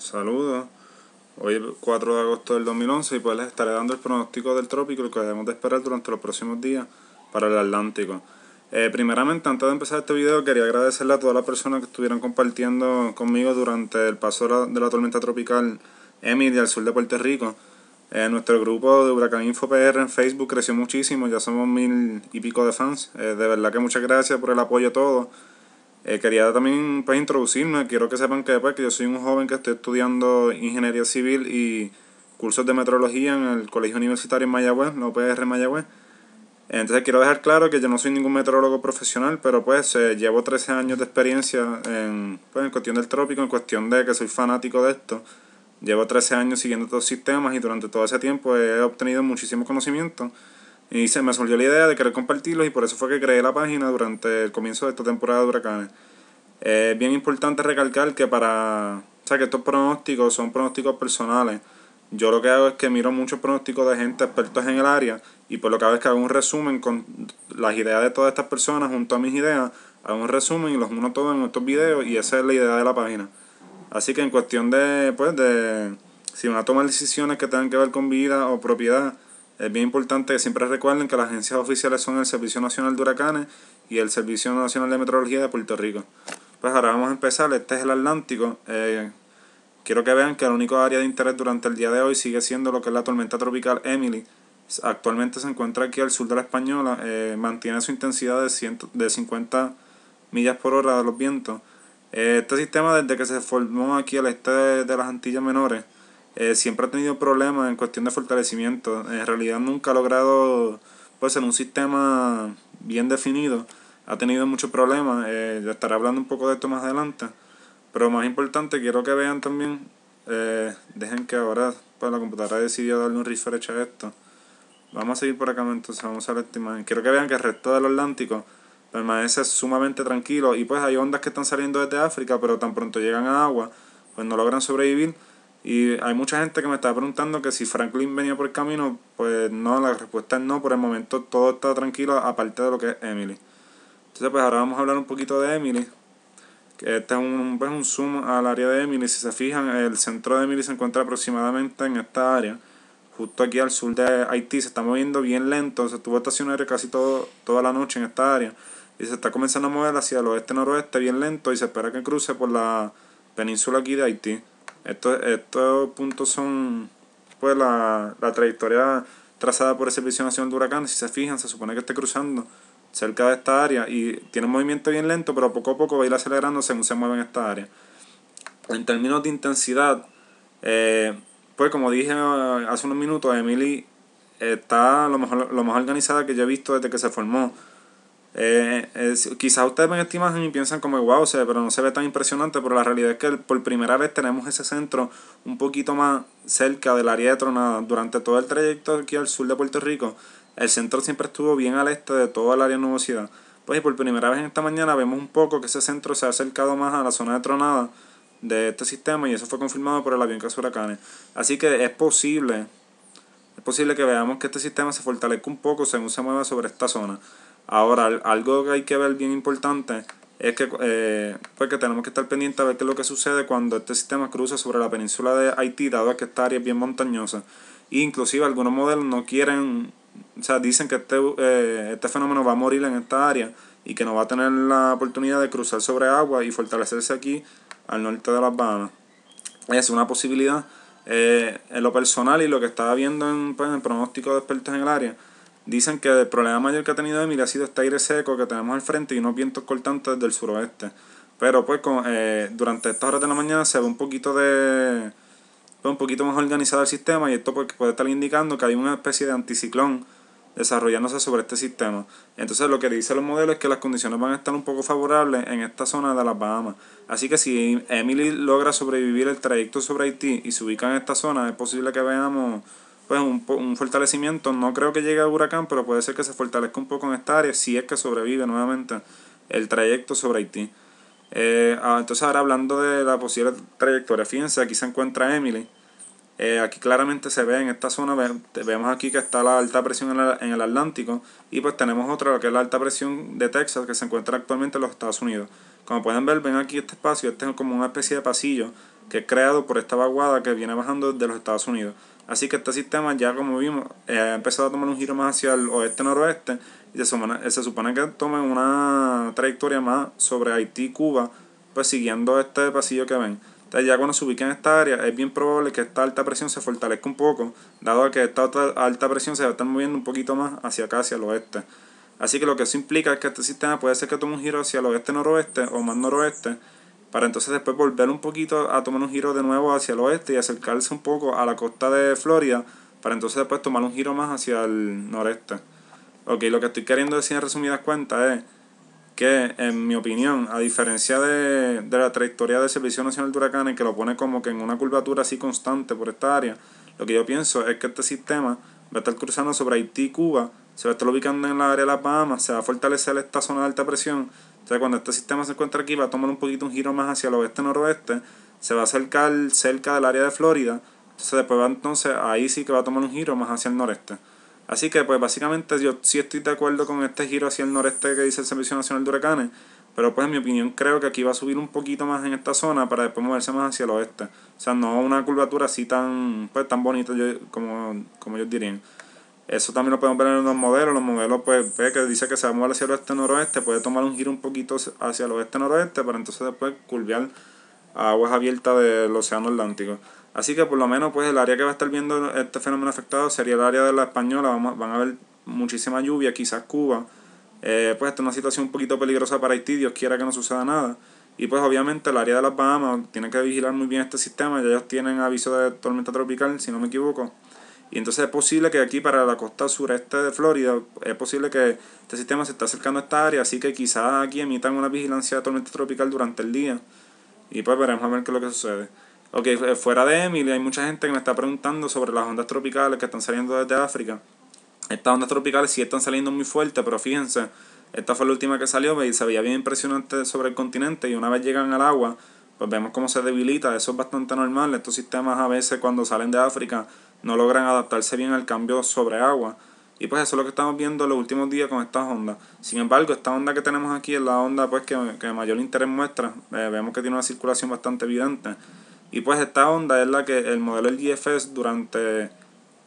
Saludos. Hoy es 4 de agosto del 2011 y pues les estaré dando el pronóstico del trópico lo que debemos de esperar durante los próximos días para el Atlántico. Eh, primeramente, antes de empezar este video, quería agradecerle a todas las personas que estuvieron compartiendo conmigo durante el paso de la, tormenta tropical Emily al sur de Puerto Rico. Eh, nuestro grupo de Huracán Info PR en Facebook creció muchísimo, ya somos mil y pico de fans. Eh, de verdad que muchas gracias por el apoyo a todos. Eh, quería también pues, introducirme, quiero que sepan que, pues, que yo soy un joven que estoy estudiando ingeniería civil y cursos de Meteorología en el Colegio Universitario en Mayagüez, la UPR Mayagüez. Entonces quiero dejar claro que yo no soy ningún meteorólogo profesional, pero pues llevo 13 años de experiencia en, pues, en cuestión del trópico, en cuestión de que soy fanático de esto. Llevo 13 años siguiendo estos sistemas y durante todo ese tiempo he obtenido muchísimo conocimiento. Y se me surgió la idea de querer compartirlos y por eso fue que creé la página durante el comienzo de esta temporada de huracanes. Es bien importante recalcar que para... O sea, que estos pronósticos son pronósticos personales. Yo lo que hago es que miro muchos pronósticos de gente expertos en el área y por lo que hago es que hago un resumen con las ideas de todas estas personas junto a mis ideas. Hago un resumen y los uno todos en estos videos y esa es la idea de la página. Así que en cuestión de, pues, de si uno toma decisiones que tengan que ver con vida o propiedad, es bien importante que siempre recuerden que las agencias oficiales son el Servicio Nacional de Huracanes y el Servicio Nacional de Meteorología de Puerto Rico. Pues ahora vamos a empezar, este es el Atlántico. Eh, quiero que vean que el único área de interés durante el día de hoy sigue siendo lo que es la tormenta tropical Emily. Actualmente se encuentra aquí al sur de la Española, eh, mantiene su intensidad de, ciento, de 50 millas por hora de los vientos. Eh, este sistema desde que se formó aquí al este de las Antillas Menores eh, siempre ha tenido problemas en cuestión de fortalecimiento. En realidad nunca ha logrado, pues en un sistema bien definido, ha tenido muchos problemas. Eh, estaré hablando un poco de esto más adelante. Pero más importante, quiero que vean también, eh, dejen que ahora pues, la computadora decidió darle un refresh a esto. Vamos a seguir por acá entonces, vamos a ver esta imagen. Quiero que vean que el resto del Atlántico permanece sumamente tranquilo y pues hay ondas que están saliendo desde África, pero tan pronto llegan a agua, pues no logran sobrevivir y hay mucha gente que me está preguntando que si Franklin venía por el camino, pues no, la respuesta es no, por el momento todo está tranquilo, aparte de lo que es Emily. Entonces, pues ahora vamos a hablar un poquito de Emily. Que este es pues, un, zoom al área de Emily. Si se fijan, el centro de Emily se encuentra aproximadamente en esta área, justo aquí al sur de Haití. Se está moviendo bien lento, se estuvo estacionario casi todo, toda la noche en esta área. Y se está comenzando a mover hacia el oeste-noroeste bien lento y se espera que cruce por la península aquí de Haití. Esto, estos puntos son pues la, trayectoria trazada por el Servicio Nacional de Si se fijan, se supone que esté cruzando cerca de esta área y tiene un movimiento bien lento, pero poco a poco va a ir acelerando según se mueve en esta área. En términos de intensidad, eh, pues como dije hace unos minutos, Emily está lo mejor, lo más organizada que yo he visto desde que se formó. Eh, quizás ustedes ven esta imagen y piensan como, wow, pero no se ve tan impresionante, pero la realidad es que por primera vez tenemos ese centro un poquito más cerca del área de Tronada. Durante todo el trayecto aquí al sur de Puerto Rico, el centro siempre estuvo bien al este de toda el área de nubosidad. Pues y por primera vez en esta mañana vemos un poco que ese centro se ha acercado más a la zona de Tronada de este sistema y eso fue confirmado por el avión casuracane Huracanes. Así que es posible, es posible que veamos que este sistema se fortalezca un poco según se mueva sobre esta zona. Ahora, algo que hay que ver bien importante es eh, pues que, tenemos que estar pendientes a ver qué es lo que sucede cuando este sistema cruza sobre la península de Haití, dado que esta área es bien montañosa. inclusive algunos modelos no quieren, o sea, dicen que este, eh, este, fenómeno va a morir en esta área y que no va a tener la oportunidad de cruzar sobre agua y fortalecerse aquí al norte de Las Bahamas. Es una posibilidad. Eh, en lo personal y lo que estaba viendo en, pues, en el pronóstico de expertos en el área, Dicen que el problema mayor que ha tenido Emily ha sido este aire seco que tenemos al frente y unos vientos cortantes del suroeste. Pero pues con, eh, durante estas horas de la mañana se ve un poquito de pues, un poquito más organizado el sistema y esto porque puede estar indicando que hay una especie de anticiclón desarrollándose sobre este sistema. Entonces lo que dicen los modelos es que las condiciones van a estar un poco favorables en esta zona de las Bahamas. Así que si Emily logra sobrevivir el trayecto sobre Haití y se ubica en esta zona, es posible que veamos pues un, fortalecimiento. No creo que llegue a huracán, pero puede ser que se fortalezca un poco en esta área si es que sobrevive nuevamente el trayecto sobre Haití. Eh, ah, entonces ahora hablando de la posible trayectoria, fíjense, aquí se encuentra Emily. Eh, aquí claramente se ve en esta zona, vemos aquí que está la alta presión en, el Atlántico y pues tenemos otra que es la alta presión de Texas que se encuentra actualmente en los Estados Unidos. Como pueden ver, ven aquí este espacio, este es como una especie de pasillo que es creado por esta vaguada que viene bajando desde los Estados Unidos. Así que este sistema ya como vimos eh, ha empezado a tomar un giro más hacia el oeste-noroeste y se supone, que tomen una trayectoria más sobre Haití y Cuba, pues siguiendo este pasillo que ven. Entonces ya cuando se ubica en esta área es bien probable que esta alta presión se fortalezca un poco, dado que esta alta presión se va a estar moviendo un poquito más hacia acá, hacia el oeste. Así que lo que eso implica es que este sistema puede ser que tome un giro hacia el oeste-noroeste o más noroeste, para entonces después volver un poquito a tomar un giro de nuevo hacia el oeste y acercarse un poco a la costa de Florida, para entonces después tomar un giro más hacia el noreste. Ok, lo que estoy queriendo decir en resumidas cuentas es que, en mi opinión, a diferencia de, de la trayectoria del Servicio Nacional de Huracanes, que lo pone como que en una curvatura así constante por esta área, lo que yo pienso es que este sistema va a estar cruzando sobre Haití y Cuba, se va a estar ubicando en la área de las Bahamas, se va a fortalecer esta zona de alta presión entonces, cuando este sistema se encuentra aquí, va a tomar un poquito un giro más hacia el oeste-noroeste, se va a acercar cerca del área de Florida, entonces después va entonces, ahí sí que va a tomar un giro más hacia el noreste. Así que, pues básicamente yo sí estoy de acuerdo con este giro hacia el noreste que dice el Servicio Nacional de Huracanes, pero pues en mi opinión creo que aquí va a subir un poquito más en esta zona para después moverse más hacia el oeste. O sea, no una curvatura así tan, pues, tan bonita como, como ellos dirían. Eso también lo podemos ver en los modelos. Los modelos, pues, que dice que se va a mover hacia el oeste-noroeste. Puede tomar un giro un poquito hacia el oeste-noroeste para entonces después curviar aguas abiertas del Océano Atlántico. Así que por lo menos, pues, el área que va a estar viendo este fenómeno afectado sería el área de la Española. van a haber muchísima lluvia, quizás Cuba. Eh, pues, esta es una situación un poquito peligrosa para Haití. Dios quiera que no suceda nada. Y pues obviamente el área de las Bahamas tiene que vigilar muy bien este sistema, ya ellos tienen aviso de tormenta tropical, si no me equivoco. Y entonces es posible que aquí para la costa sureste de Florida, es posible que este sistema se está acercando a esta área, así que quizás aquí emitan una vigilancia de tormenta tropical durante el día. Y pues veremos a ver qué es lo que sucede. Ok, eh, fuera de Emily hay mucha gente que me está preguntando sobre las ondas tropicales que están saliendo desde África. Estas ondas tropicales sí están saliendo muy fuertes, pero fíjense, esta fue la última que salió y se veía bien impresionante sobre el continente y una vez llegan al agua, pues vemos cómo se debilita, eso es bastante normal, estos sistemas a veces cuando salen de África no logran adaptarse bien al cambio sobre agua. Y pues eso es lo que estamos viendo los últimos días con estas ondas. Sin embargo, esta onda que tenemos aquí es la onda pues que, mayor interés muestra. Eh, vemos que tiene una circulación bastante evidente. Y pues esta onda es la que el modelo LGFS GFS durante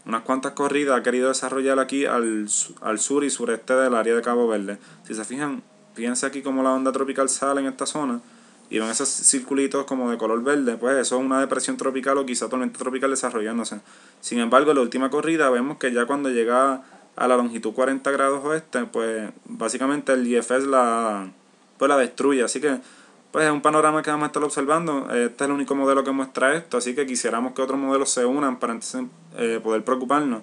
unas cuantas corridas ha querido desarrollar aquí al, al sur y sureste del área de Cabo Verde. Si se fijan, fíjense aquí cómo la onda tropical sale en esta zona y ven esos circulitos como de color verde, pues eso es una depresión tropical o quizá tormenta tropical desarrollándose. Sin embargo, en la última corrida vemos que ya cuando llega a la longitud 40 grados oeste, pues básicamente el IFS la, pues la destruye. Así que pues es un panorama que vamos a estar observando. Este es el único modelo que muestra esto, así que quisiéramos que otros modelos se unan para eh, poder preocuparnos.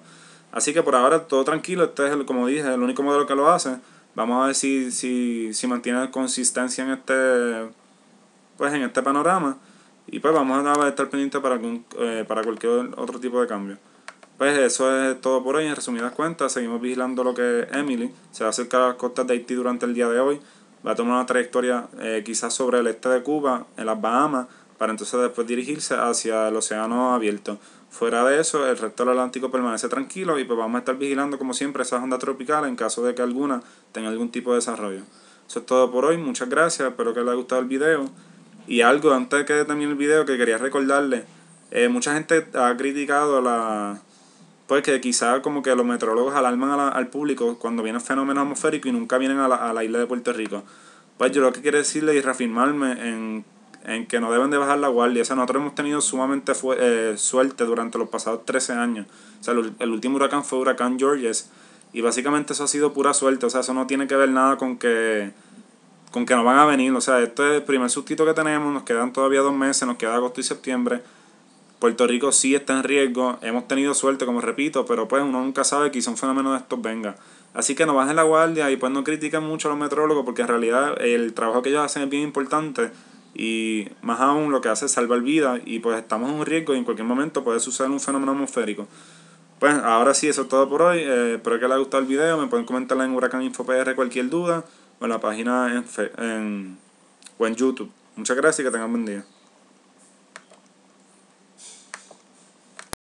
Así que por ahora todo tranquilo, este es, el, como dije, el único modelo que lo hace. Vamos a ver si, si, si mantiene consistencia en este pues en este panorama y pues vamos a estar pendientes eh, para, cualquier otro tipo de cambio. Pues eso es todo por hoy. En resumidas cuentas, seguimos vigilando lo que Emily se va a acercar a las costas de Haití durante el día de hoy. Va a tomar una trayectoria eh, quizás sobre el este de Cuba, en las Bahamas, para entonces después dirigirse hacia el océano abierto. Fuera de eso, el resto del Atlántico permanece tranquilo y pues vamos a estar vigilando como siempre esas ondas tropicales en caso de que alguna tenga algún tipo de desarrollo. Eso es todo por hoy, muchas gracias, espero que les haya gustado el video. Y algo, antes que termine el video, que quería recordarle. Eh, mucha gente ha criticado la... Pues que quizá como que los meteorólogos alarman al público cuando vienen fenómeno atmosférico y nunca vienen a la, isla de Puerto Rico. Pues yo lo que quiero decirle y reafirmarme en en que no deben de bajar la guardia. O sea, nosotros hemos tenido sumamente eh, suerte durante los pasados 13 años. O sea, el, el, último huracán fue Huracán Georges. Y básicamente eso ha sido pura suerte. O sea, eso no tiene que ver nada con que con que no van a venir. O sea, este es el primer sustito que tenemos, nos quedan todavía dos meses, nos queda agosto y septiembre. Puerto Rico sí está en riesgo, hemos tenido suerte, como repito, pero pues uno nunca sabe, que un fenómeno de estos venga. Así que no bajen la guardia y pues no critican mucho a los meteorólogos porque en realidad el trabajo que ellos hacen es bien importante y más aún lo que hace es salvar vidas y pues estamos en un riesgo y en cualquier momento puede suceder un fenómeno atmosférico. Pues ahora sí, eso es todo por hoy. Eh, espero que les haya gustado el video. Me pueden comentar en Huracán Info cualquier duda en la página en, en, o en YouTube. Muchas gracias y que tengan buen día.